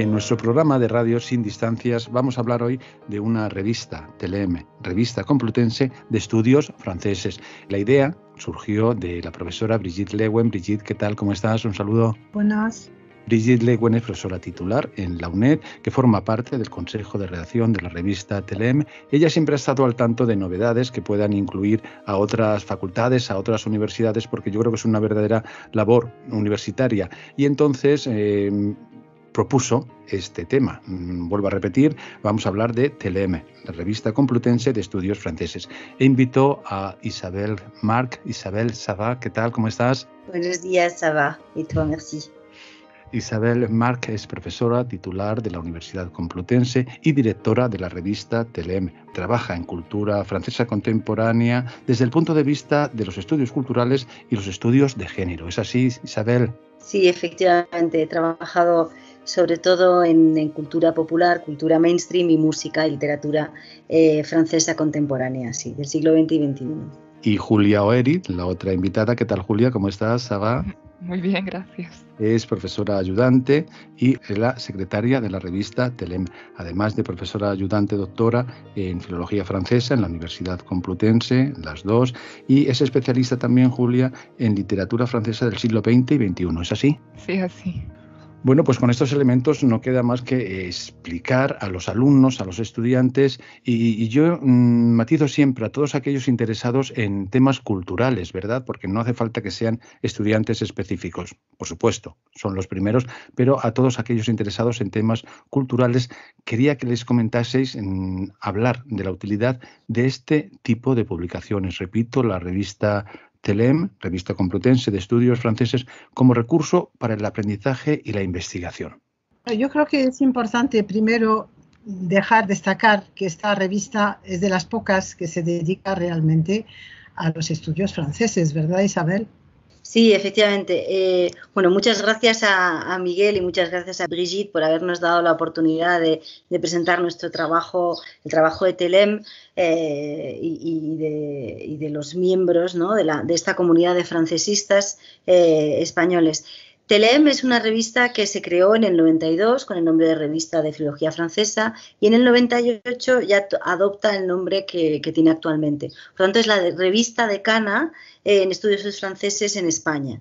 En nuestro programa de radio Sin Distancias vamos a hablar hoy de una revista, Telem, revista complutense de estudios franceses. La idea surgió de la profesora Brigitte Lewen. Brigitte, ¿qué tal? ¿Cómo estás? Un saludo. Buenas. Brigitte Lewen es profesora titular en la UNED, que forma parte del consejo de redacción de la revista TLM. Ella siempre ha estado al tanto de novedades que puedan incluir a otras facultades, a otras universidades, porque yo creo que es una verdadera labor universitaria. Y entonces eh, propuso este tema. Mm, vuelvo a repetir, vamos a hablar de TLM, la revista complutense de estudios franceses. E invito a Isabel Marc. Isabel, Saba, ¿qué tal? ¿Cómo estás? Buenos días, Saba. Y tú, merci. Isabel Marc es profesora titular de la Universidad Complutense y directora de la revista Telem. Trabaja en cultura francesa contemporánea desde el punto de vista de los estudios culturales y los estudios de género. ¿Es así, Isabel? Sí, efectivamente. He trabajado sobre todo en, cultura popular, cultura mainstream y música y literatura eh, francesa contemporánea, sí, del siglo XX y XXI. Y Julia Oerit, la otra invitada. ¿Qué tal, Julia? ¿Cómo estás? ¿Saba? Muy bien, gracias. Es profesora ayudante y la secretaria de la revista Telem, además de profesora ayudante doctora en filología francesa en la Universidad Complutense, las dos, y es especialista también, Julia, en literatura francesa del siglo XX y XXI, ¿es así? Sí, así. Bueno, pues con estos elementos no queda más que explicar a los alumnos, a los estudiantes, y, yo mm, matizo siempre a todos aquellos interesados en temas culturales, ¿verdad? Porque no hace falta que sean estudiantes específicos, por supuesto, son los primeros, pero a todos aquellos interesados en temas culturales, quería que les comentaseis en mm, hablar de la utilidad de este tipo de publicaciones. Repito, la revista TELEM, Revista Complutense de Estudios Franceses, como recurso para el aprendizaje y la investigación. Yo creo que es importante primero dejar destacar que esta revista es de las pocas que se dedica realmente a los estudios franceses, ¿verdad Isabel? Sí, efectivamente. Eh, bueno, muchas gracias a, Miguel y muchas gracias a Brigitte por habernos dado la oportunidad de, presentar nuestro trabajo, el trabajo de Telem eh, y, de, los miembros de, esta comunidad de francesistas eh, españoles. Telem es una revista que se creó en el 92 con el nombre de Revista de Filología Francesa y en el 98 ya adopta el nombre que, tiene actualmente. Por lo tanto, es la revista decana eh, en estudios franceses en España.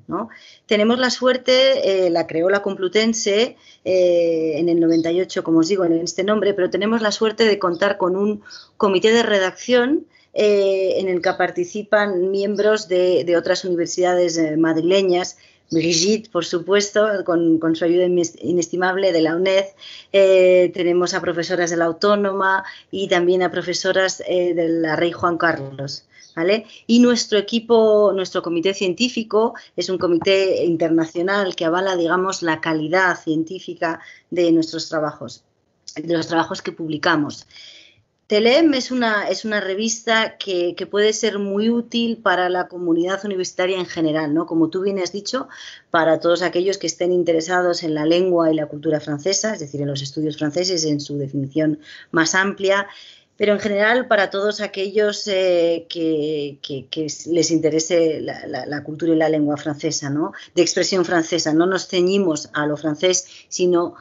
Tenemos la suerte, eh, la creó la Complutense eh, en el 98, como os digo, en este nombre, pero tenemos la suerte de contar con un comité de redacción en el que participan miembros de otras universidades madrileñas Brigitte, por supuesto, con, su ayuda inestimable de la UNED. Eh, tenemos a profesoras de la Autónoma y también a profesoras eh, de la Rey Juan Carlos. ¿Vale? Y nuestro equipo, nuestro comité científico, es un comité internacional que avala, digamos, la calidad científica de nuestros trabajos, de los trabajos que publicamos. Telem es una, es una revista que, puede ser muy útil para la comunidad universitaria en general, ¿no? Como tú bien has dicho, para todos aquellos que estén interesados en la lengua y la cultura francesa, es decir, en los estudios franceses en su definición más amplia, pero en general para todos aquellos eh, que, les interese la, cultura y la lengua francesa, De expresión francesa. No nos ceñimos a lo francés, sino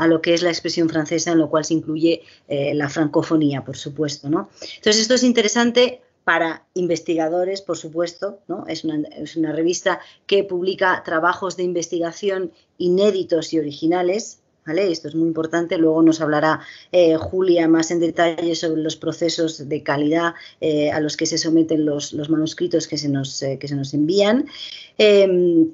a lo que es la expresión francesa, en lo cual se incluye eh, la francofonía, por supuesto. ¿no? Entonces, esto es interesante para investigadores, por supuesto, ¿no? es, una, revista que publica trabajos de investigación inéditos y originales, ¿Vale? Esto es muy importante. Luego nos hablará eh, Julia más en detalle sobre los procesos de calidad eh, a los que se someten los, los manuscritos que se nos, que se nos envían. Em,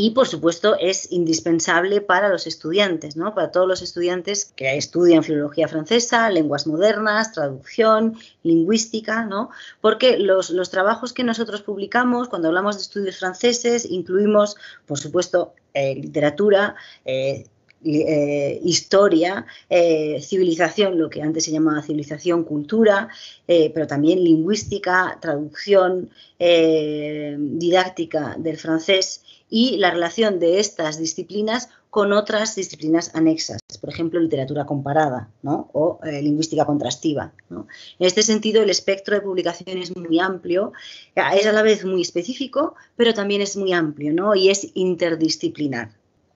y por supuesto es indispensable para los estudiantes, ¿no? para todos los estudiantes que estudian filología francesa, lenguas modernas, traducción, lingüística, ¿no? porque los, trabajos que nosotros publicamos cuando hablamos de estudios franceses incluimos, por supuesto, eh, literatura, eh, eh, historia, eh, civilización, lo que antes se llamaba civilización, cultura, eh, pero también lingüística, traducción, didáctica del francés y la relación de estas disciplinas con otras disciplinas anexas, por ejemplo, literatura comparada o lingüística contrastiva. En este sentido, el espectro de publicación es muy amplio, es a la vez muy específico, pero también es muy amplio ¿no? y es interdisciplinar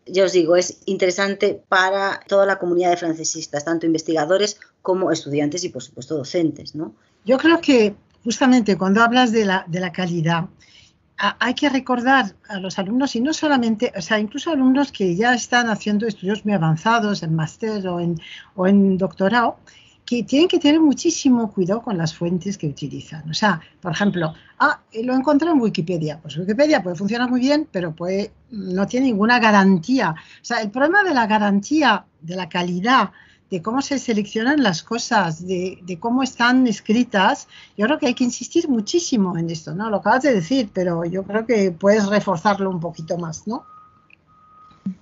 ya os digo, es interesante para toda la comunidad de francesistas, tanto investigadores como estudiantes y, por supuesto, docentes. ¿no? Yo creo que justamente cuando hablas de la, de la calidad, hay que recordar a los alumnos, y no solamente, o sea, incluso alumnos que ya están haciendo estudios muy avanzados en máster o en, o en doctorado, que tienen que tener muchísimo cuidado con las fuentes que utilizan. O sea, por ejemplo, ah, lo encontré en Wikipedia. Pues Wikipedia puede funcionar muy bien, pero pues no tiene ninguna garantía. O sea, el problema de la garantía, de la calidad, de cómo se seleccionan las cosas, de, de, cómo están escritas, yo creo que hay que insistir muchísimo en esto, ¿no? Lo acabas de decir, pero yo creo que puedes reforzarlo un poquito más, ¿no?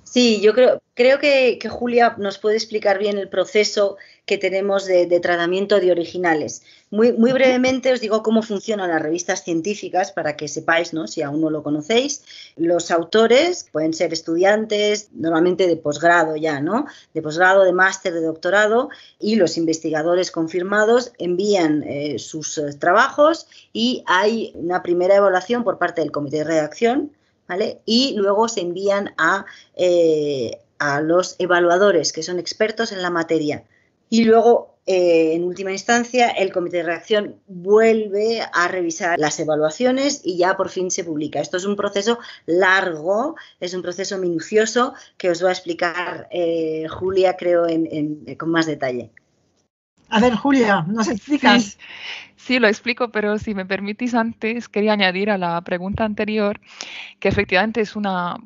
Sí, yo creo, que, Julia nos puede explicar bien el proceso que tenemos de, tratamiento de originales. Muy, muy, brevemente os digo cómo funcionan las revistas científicas para que sepáis, ¿no? si aún no lo conocéis. Los autores pueden ser estudiantes, normalmente de posgrado ya, ¿no? de posgrado, de máster, de doctorado, y los investigadores confirmados envían eh, sus eh, trabajos y hay una primera evaluación por parte del comité de redacción y luego se envían eh, a, los evaluadores, que son expertos en la materia. Y luego, eh, en última instancia, el comité de reacción vuelve a revisar las evaluaciones y ya por fin se publica. Esto es un proceso largo, es un proceso minucioso que os va a explicar eh, Julia, creo, con más detalle. A ver, Julia, ¿nos explicas? Sí, lo explico, pero si me permitís antes, quería añadir a la pregunta anterior que efectivamente es,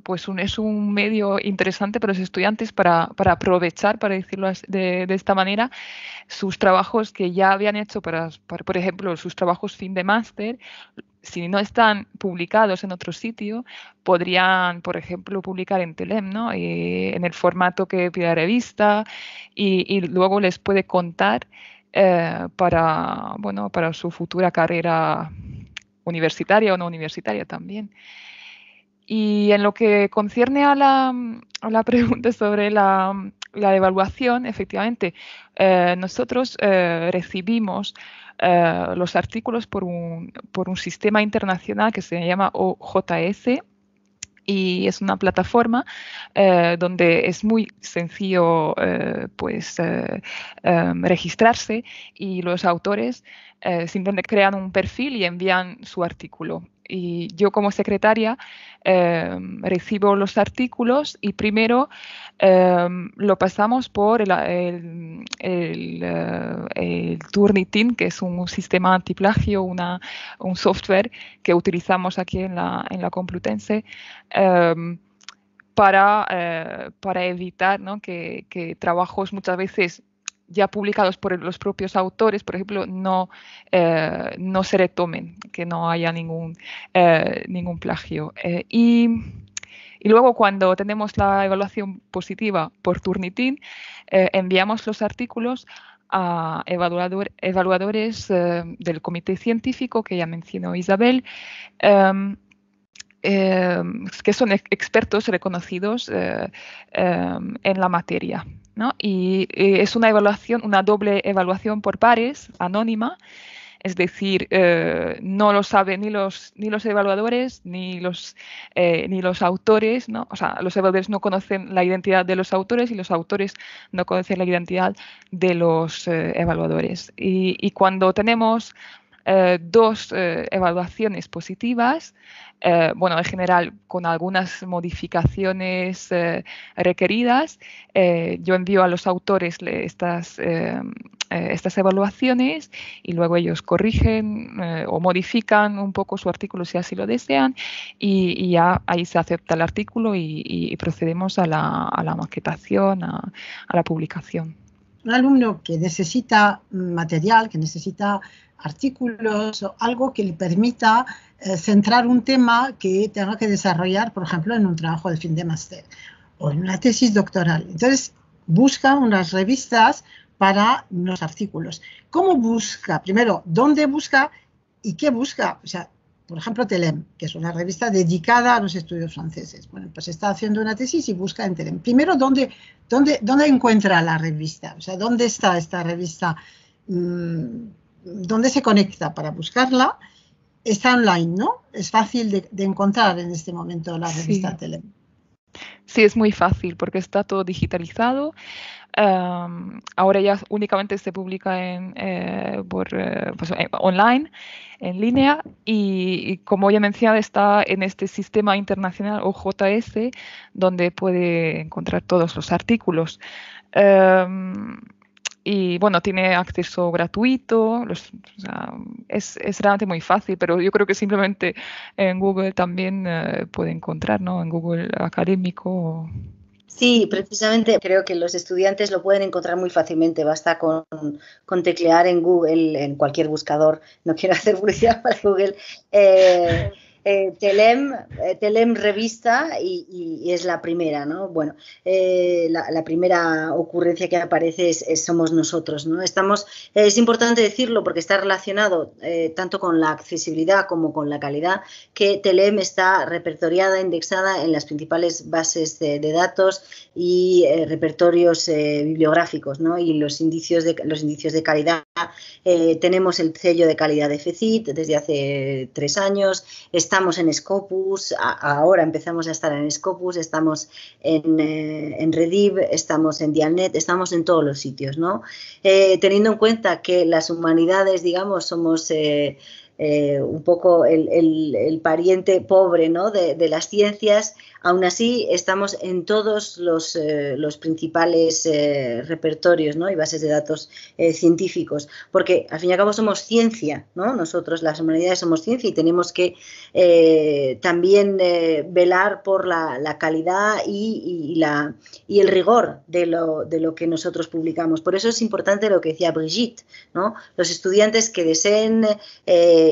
pues un, es un medio interesante para los estudiantes para, aprovechar, para decirlo de, de, esta manera, sus trabajos que ya habían hecho, por ejemplo, sus trabajos fin de máster, si no están publicados en otro sitio, podrían, por ejemplo, publicar en Telem, ¿no? Eh, en el formato que pide la revista y, luego les puede contar eh, para, su futura carrera universitaria o no universitaria también. Y en lo que concierne a la, pregunta sobre la, evaluación, efectivamente, eh, nosotros recibimos eh, los artículos por un, sistema internacional que se llama OJS, y es una plataforma eh, donde es muy sencillo eh, pues em, registrarse y los autores simplemente crean un perfil y envían su artículo y yo como secretaria em, recibo los artículos y primero em, lo pasamos por el, eh, Turnitin, que es un sistema antiplagio, un software que utilizamos aquí en la, en la Complutense. Em, eh, para, evitar que trabajos muchas veces ya publicados por los propios autores, por ejemplo, no, eh, se retomen, que no haya ningún, eh, plagio. Eh, y, luego cuando tenemos la evaluación positiva por Turnitin, enviamos los artículos a evaluadores del comité científico que ya mencionó Isabel. Em, em, que son expertos reconocidos em, en la materia. Y eh, es una evaluación, una doble evaluación por pares, anónima, es decir, eh, no lo saben ni los, ni los evaluadores ni los, eh, ni los autores, ¿no? o sea, los evaluadores no conocen la identidad de los autores y los autores no conocen la identidad de los evaluadores. Y, y, cuando tenemos eh, dos eh, evaluaciones positivas, eh, bueno, en general con algunas modificaciones requeridas. yo envío a los autores estas, estas evaluaciones y luego ellos corrigen o modifican un poco su artículo si así lo desean y, ya ahí se acepta el artículo y, procedemos a la, a maquetación, a, a la publicación un alumno que necesita material, que necesita artículos o algo que le permita eh, centrar un tema que tenga que desarrollar, por ejemplo, en un trabajo de fin de máster o en una tesis doctoral. Entonces, busca unas revistas para los artículos. ¿Cómo busca? Primero, ¿dónde busca y qué busca? O sea, por ejemplo, Telem, que es una revista dedicada a los estudios franceses. Bueno, pues está haciendo una tesis y busca en Telem. Primero, ¿dónde, dónde, dónde encuentra la revista? O sea, ¿dónde está esta revista? Mm, dónde se conecta para buscarla, está online, ¿no? Es fácil de, encontrar en este momento la revista Tele. Sí, es muy fácil porque está todo digitalizado. ahora ya únicamente se publica en, eh, eh, pues, eh, online, en línea, y, como ya mencionaba, está en este sistema internacional OJS, donde puede encontrar todos los artículos y bueno, tiene acceso gratuito, o sea, es, realmente muy fácil, pero yo creo que simplemente en Google también eh, puede encontrar, ¿no? En Google académico. Sí, precisamente creo que los estudiantes lo pueden encontrar muy fácilmente. Basta con, teclear en Google, en cualquier buscador, no quiero hacer publicidad para Google, eh, eh, Telem, eh, Telem Revista y, es la primera, ¿no? Bueno, eh, la, primera ocurrencia que aparece es, somos nosotros, ¿no? Estamos, es importante decirlo porque está relacionado tanto con la accesibilidad como con la calidad, que Telem está repertoriada, indexada en las principales bases de, datos y repertorios bibliográficos, ¿no? Y los indicios de, los indicios de calidad. tenemos el sello de calidad de FECIT desde hace tres años, está estamos en Scopus, ahora empezamos a estar en Scopus, estamos en, eh, en, Rediv, estamos en Dialnet, estamos en todos los sitios, ¿no? Eh, teniendo en cuenta que las humanidades, digamos, somos... Eh, eh, un poco el, pariente pobre de, las ciencias, aún así estamos en todos los, eh, principales eh, repertorios y bases de datos científicos, porque al fin y al cabo somos ciencia, nosotros las humanidades somos ciencia y tenemos que también velar por la, calidad y, el rigor de lo, que nosotros publicamos. Por eso es importante lo que decía Brigitte, los estudiantes que deseen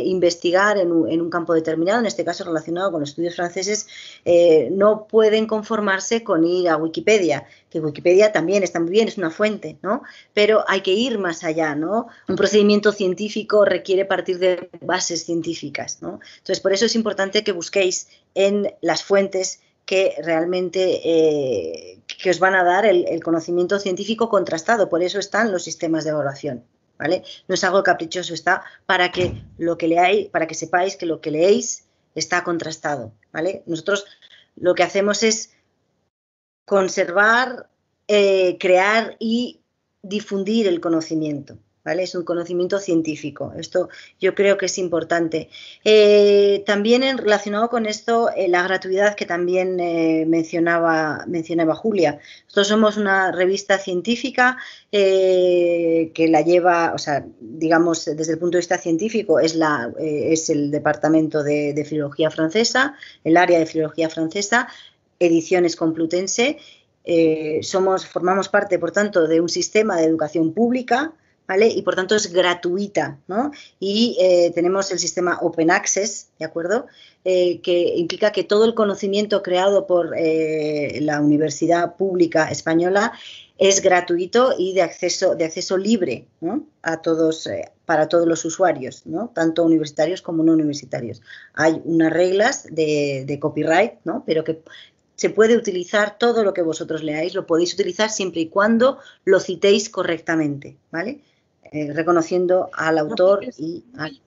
investigar en un, campo determinado, en este caso relacionado con los estudios franceses, eh, no pueden conformarse con ir a Wikipedia, que Wikipedia también está muy bien, es una fuente, ¿no? Pero hay que ir más allá, ¿no? Un procedimiento científico requiere partir de bases científicas, Entonces, por eso es importante que busquéis en las fuentes que realmente eh, que os van a dar el, conocimiento científico contrastado. Por eso están los sistemas de evaluación. No es algo caprichoso, está para que lo que leáis, para que sepáis que lo que leéis está contrastado, ¿vale? Nosotros lo que hacemos es conservar, eh, crear y difundir el conocimiento, es un conocimiento científico. Esto yo creo que es importante. Eh, también relacionado con esto, eh, la gratuidad que también eh, mencionaba, mencionaba Julia. Nosotros somos una revista científica que la lleva, o sea, digamos, desde el punto de vista científico, es, la, es el departamento de, de filología francesa, el área de filología francesa, ediciones complutense. somos, formamos parte, por tanto, de un sistema de educación pública ¿Vale? Y por tanto es gratuita, ¿no? Y eh, tenemos el sistema Open Access, ¿de acuerdo? Eh, que implica que todo el conocimiento creado por eh, la Universidad Pública Española es gratuito y de acceso, de acceso libre a todos, para todos los usuarios, ¿no? tanto universitarios como no universitarios. Hay unas reglas de, copyright, ¿no? pero que se puede utilizar todo lo que vosotros leáis, lo podéis utilizar siempre y cuando lo citéis correctamente, ¿vale? Eh, reconociendo al autor y al...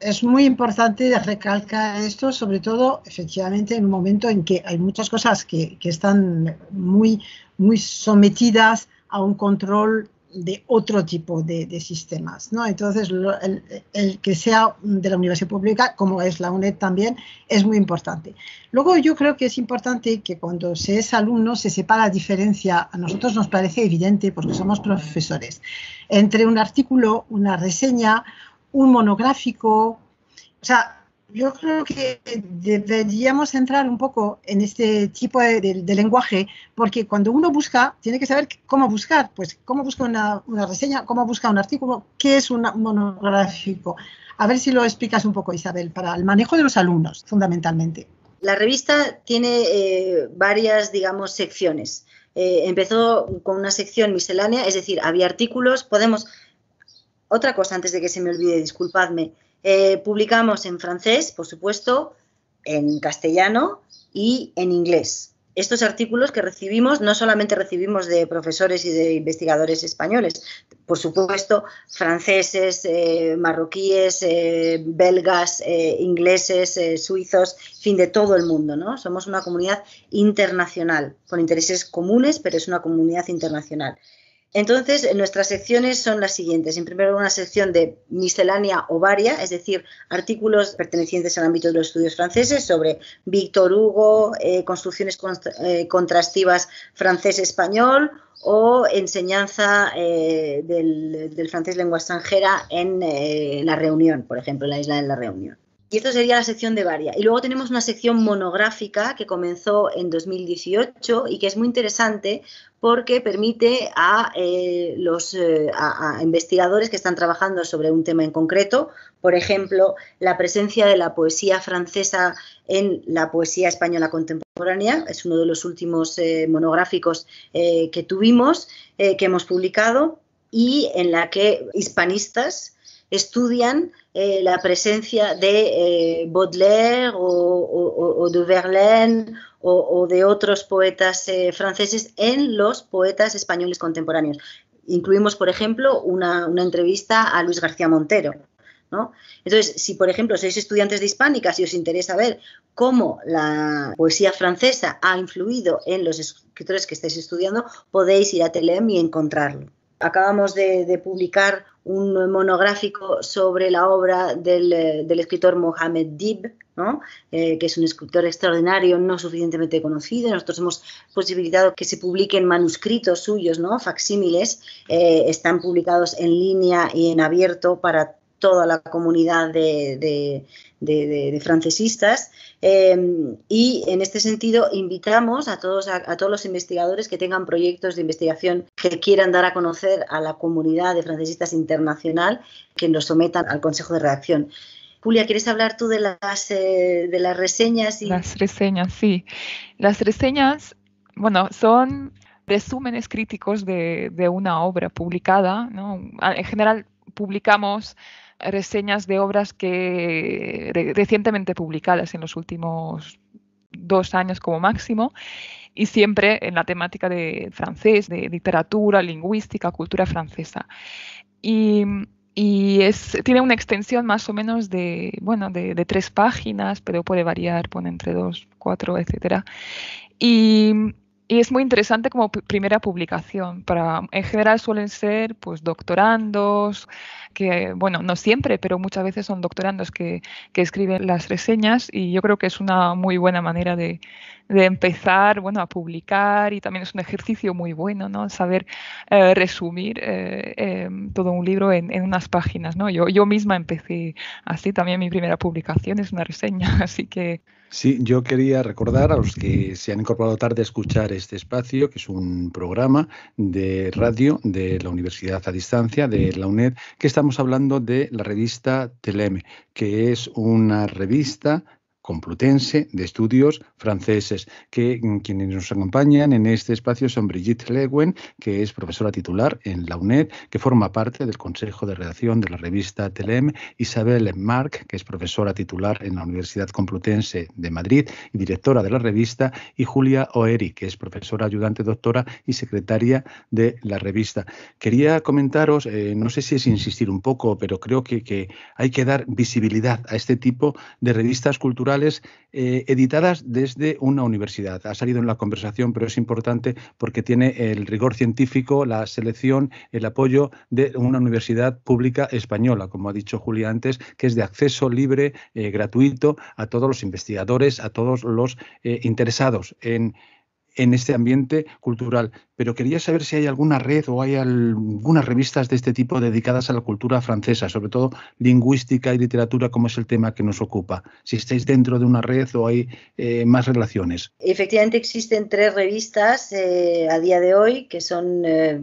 Es muy importante recalcar esto, sobre todo, efectivamente, en un momento en que hay muchas cosas que, que están muy, muy sometidas a un control de otro tipo de, sistemas. ¿no? Entonces, el, el, que sea de la universidad pública, como es la UNED también, es muy importante. Luego, yo creo que es importante que cuando se es alumno se sepa la diferencia, a nosotros nos parece evidente porque somos profesores, entre un artículo, una reseña, un monográfico, o sea, yo creo que deberíamos entrar un poco en este tipo de, lenguaje, porque cuando uno busca, tiene que saber cómo buscar, pues cómo busca una, reseña, cómo busca un artículo, qué es un monográfico. A ver si lo explicas un poco, Isabel, para el manejo de los alumnos, fundamentalmente. La revista tiene eh, varias, digamos, secciones. Eh, empezó con una sección miscelánea, es decir, había artículos, podemos... Otra cosa antes de que se me olvide, disculpadme. Eh, publicamos en francés, por supuesto, en castellano y en inglés. Estos artículos que recibimos no solamente recibimos de profesores y de investigadores españoles, por supuesto, franceses, eh, marroquíes, eh, belgas, ingleses, suizos, fin de todo el mundo, Somos una comunidad internacional, con intereses comunes, pero es una comunidad internacional. Entonces, nuestras secciones son las siguientes. En primer lugar, una sección de miscelánea o varia, es decir, artículos pertenecientes al ámbito de los estudios franceses sobre Víctor Hugo, eh, construcciones eh, contrastivas francés-español o enseñanza eh, del, del, francés lengua extranjera en La Reunión, por ejemplo, en la isla de La Reunión. Y esto sería la sección de Varia. Y luego tenemos una sección monográfica que comenzó en 2018 y que es muy interesante porque permite a eh, los eh, investigadores que están trabajando sobre un tema en concreto, por ejemplo, la presencia de la poesía francesa en la poesía española contemporánea, es uno de los últimos eh, monográficos que tuvimos, que hemos publicado, y en la que hispanistas estudian eh, la presencia de eh, Baudelaire o, de Verlaine o, de otros poetas eh, franceses en los poetas españoles contemporáneos. Incluimos, por ejemplo, una, entrevista a Luis García Montero. Entonces, si por ejemplo sois estudiantes de hispánicas y os interesa ver cómo la poesía francesa ha influido en los escritores que estáis estudiando, podéis ir a Telem y encontrarlo. Acabamos de, publicar un monográfico sobre la obra del, eh, escritor Mohamed Dib, eh, que es un escritor extraordinario, no suficientemente conocido. Nosotros hemos posibilitado que se publiquen manuscritos suyos, ¿no? facsímiles, eh, están publicados en línea y en abierto para toda la comunidad de, francesistas. Em, y en este sentido, invitamos a todos, a, todos los investigadores que tengan proyectos de investigación que quieran dar a conocer a la comunidad de francesistas internacional que nos sometan al Consejo de Redacción. Julia, ¿quieres hablar tú de las, eh, de las reseñas? Y... Las reseñas, sí. Las reseñas, bueno, son resúmenes críticos de, una obra publicada. En general, publicamos reseñas de obras que recientemente publicadas en los últimos dos años como máximo y siempre en la temática de francés, de literatura, lingüística, cultura francesa. Y, es, tiene una extensión más o menos de, bueno, de, tres páginas, pero puede variar, pone entre dos, cuatro, etc. Y y es muy interesante como primera publicación. Para, en general suelen ser pues doctorandos, que, bueno, no siempre, pero muchas veces son doctorandos que, que escriben las reseñas y yo creo que es una muy buena manera de, empezar, bueno, a publicar y también es un ejercicio muy bueno, ¿no? Saber eh, resumir eh, em, todo un libro en, unas páginas, ¿no? Yo, yo misma empecé así, también mi primera publicación es una reseña, así que... Sí, yo quería recordar a los que se han incorporado tarde a escuchar este espacio, que es un programa de radio de la Universidad a Distancia, de la UNED, que estamos hablando de la revista Teleme, que es una revista Complutense de Estudios Franceses, que mm, quienes nos acompañan en este espacio son Brigitte Lewen, que es profesora titular en la UNED, que forma parte del Consejo de Redacción de la revista Telem, Isabel Marc, que es profesora titular en la Universidad Complutense de Madrid y directora de la revista, y Julia Oeri, que es profesora ayudante doctora y secretaria de la revista. Quería comentaros, eh, no sé si es insistir un poco, pero creo que hay que dar visibilidad a este tipo de revistas culturales eh, editadas desde una universidad. Ha salido en la conversación, pero es importante porque tiene el rigor científico, la selección, el apoyo de una universidad pública española, como ha dicho Julia antes, que es de acceso libre, eh, gratuito a todos los investigadores, a todos los eh, interesados en en este ambiente cultural. Pero quería saber si hay alguna red o hay algunas revistas de este tipo dedicadas a la cultura francesa, sobre todo lingüística y literatura, como es el tema que nos ocupa. Si estáis dentro de una red o hay eh, más relaciones. Efectivamente existen tres revistas eh, a día de hoy que son... Eh,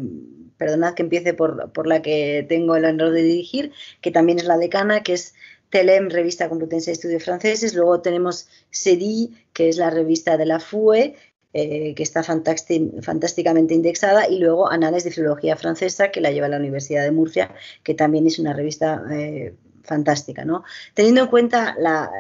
perdonad que empiece por, por la que tengo el honor de dirigir, que también es la decana, que es TELEM, Revista Complutense de Estudios Franceses, luego tenemos SEDI, que es la revista de la FUE, eh, que está fantásticamente indexada, y luego Anales de Filología Francesa, que la lleva la Universidad de Murcia, que también es una revista eh, fantástica, ¿no? Teniendo en cuenta la,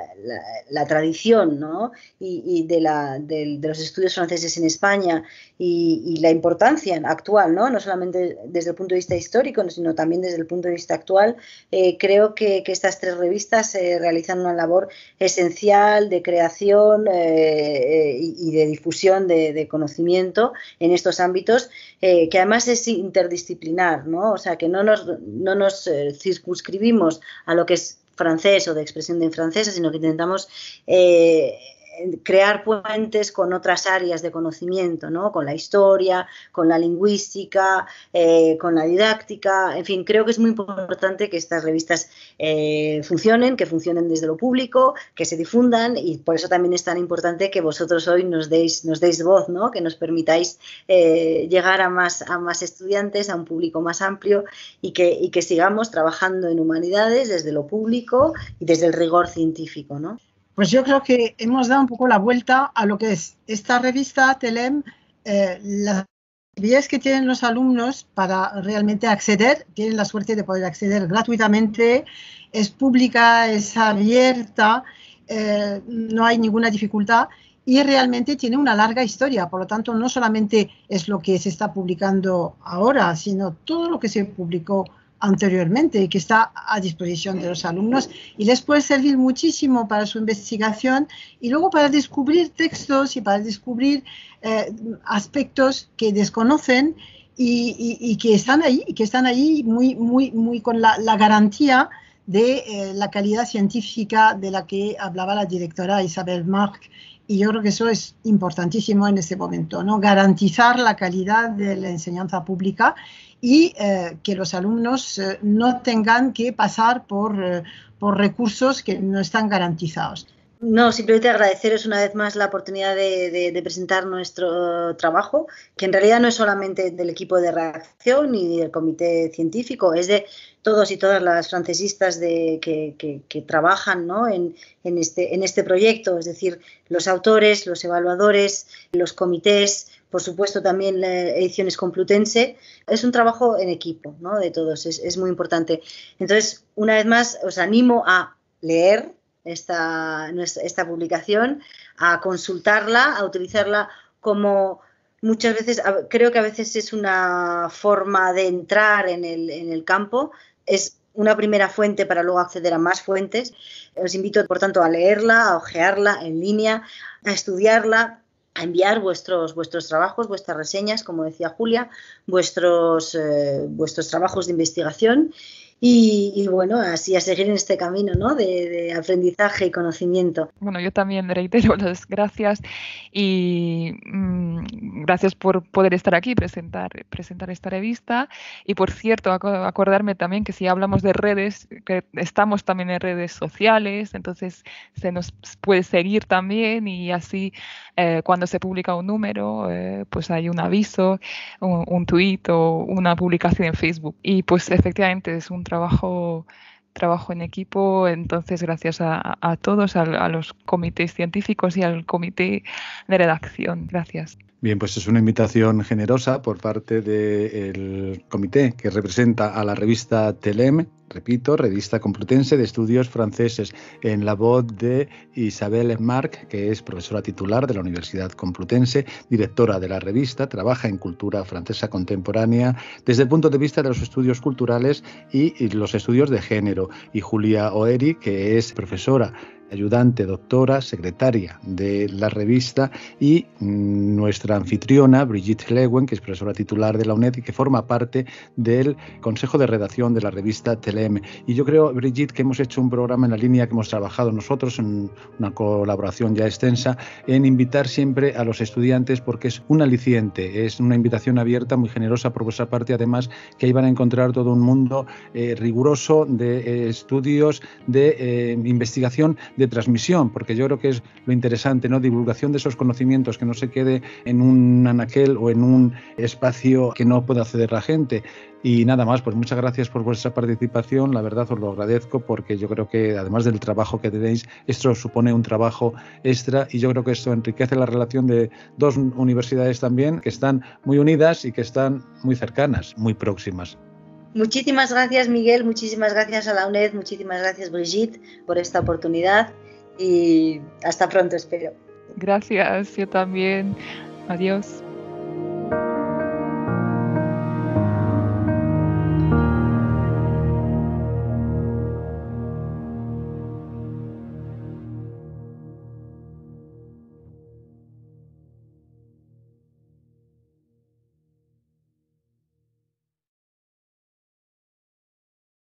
tradición, ¿no? Y, de, la, los estudios franceses en España y, la importancia actual, ¿no? No solamente desde el punto de vista histórico, sino también desde el punto de vista actual, eh, creo que, estas tres revistas eh, realizan una labor esencial de creación eh, y, de difusión de, conocimiento en estos ámbitos, que además es interdisciplinar, ¿no? O sea, que no nos, no nos circunscribimos a lo que es francés o de expresión de francesa, sino que intentamos eh, crear puentes con otras áreas de conocimiento, ¿no? con la historia, con la lingüística, eh, con la didáctica, en fin, creo que es muy importante que estas revistas eh, funcionen, que funcionen desde lo público, que se difundan y por eso también es tan importante que vosotros hoy nos deis, nos deis voz, ¿no? que nos permitáis eh, llegar a más, a más estudiantes, a un público más amplio y que, y que sigamos trabajando en humanidades desde lo público y desde el rigor científico. ¿no? Pues yo creo que hemos dado un poco la vuelta a lo que es esta revista Telem, eh, las vías que tienen los alumnos para realmente acceder, tienen la suerte de poder acceder gratuitamente, es pública, es abierta, eh, no hay ninguna dificultad y realmente tiene una larga historia. Por lo tanto, no solamente es lo que se está publicando ahora, sino todo lo que se publicó anteriormente y que está a disposición de los alumnos y les puede servir muchísimo para su investigación y luego para descubrir textos y para descubrir eh, aspectos que desconocen y, que están ahí, que están ahí muy, muy, muy con la, garantía de eh, la calidad científica de la que hablaba la directora Isabel Marc y yo creo que eso es importantísimo en este momento, ¿no? Garantizar la calidad de la enseñanza pública y eh, que los alumnos eh, no tengan que pasar eh, por recursos que no están garantizados. No, simplemente agradeceros una vez más la oportunidad de, presentar nuestro trabajo, que en realidad no es solamente del equipo de reacción ni del comité científico, es de todos y todas las francesistas de, que, trabajan en, este, en este proyecto, es decir, los autores, los evaluadores, los comités, por supuesto también Ediciones Complutense. Es un trabajo en equipo ¿no? de todos, es muy importante. Entonces, una vez más, os animo a leer esta, esta publicación, a consultarla, a utilizarla como muchas veces, creo que a veces es una forma de entrar en el, en el campo, es una primera fuente para luego acceder a más fuentes. Os invito, por tanto, a leerla, a ojearla en línea, a estudiarla, a enviar vuestros, vuestros trabajos, vuestras reseñas, como decía Julia, vuestros, eh, vuestros trabajos de investigación y, bueno, así a seguir en este camino ¿no? de, aprendizaje y conocimiento. Bueno, yo también reitero las gracias y gracias por poder estar aquí, presentar, presentar esta revista. Y por cierto, acordarme también que si hablamos de redes, que estamos también en redes sociales, entonces se nos puede seguir también y así eh, cuando se publica un número, eh, pues hay un aviso, un, un tuit o una publicación en Facebook. Y pues efectivamente es un trabajo trabajo en equipo, entonces gracias a, todos, a, los comités científicos y al comité de redacción. Gracias. Bien, pues es una invitación generosa por parte del comité que representa a la revista Telem repito, revista complutense de estudios franceses, en la voz de Isabel Marc, que es profesora titular de la Universidad Complutense, directora de la revista, trabaja en cultura francesa contemporánea desde el punto de vista de los estudios culturales y, los estudios de género, y Julia Oeri, que es profesora ayudante, doctora, secretaria de la revista y mm, nuestra anfitriona, Brigitte Lewen, que es profesora titular de la UNED y que forma parte del Consejo de Redacción de la revista TLM. Y yo creo, Brigitte, que hemos hecho un programa en la línea que hemos trabajado nosotros, en una colaboración ya extensa, en invitar siempre a los estudiantes porque es un aliciente, es una invitación abierta, muy generosa por vuestra parte, además que ahí van a encontrar todo un mundo eh, riguroso de eh, estudios, de eh, investigación, de transmisión, porque yo creo que es lo interesante, ¿no? Divulgación de esos conocimientos, que no se quede en un anaquel o en un espacio que no pueda acceder la gente. Y nada más, pues muchas gracias por vuestra participación, la verdad os lo agradezco porque yo creo que además del trabajo que tenéis, esto supone un trabajo extra y yo creo que esto enriquece la relación de dos universidades también que están muy unidas y que están muy cercanas, muy próximas. Muchísimas gracias Miguel, muchísimas gracias a la UNED, muchísimas gracias Brigitte por esta oportunidad y hasta pronto espero. Gracias, yo también. Adiós.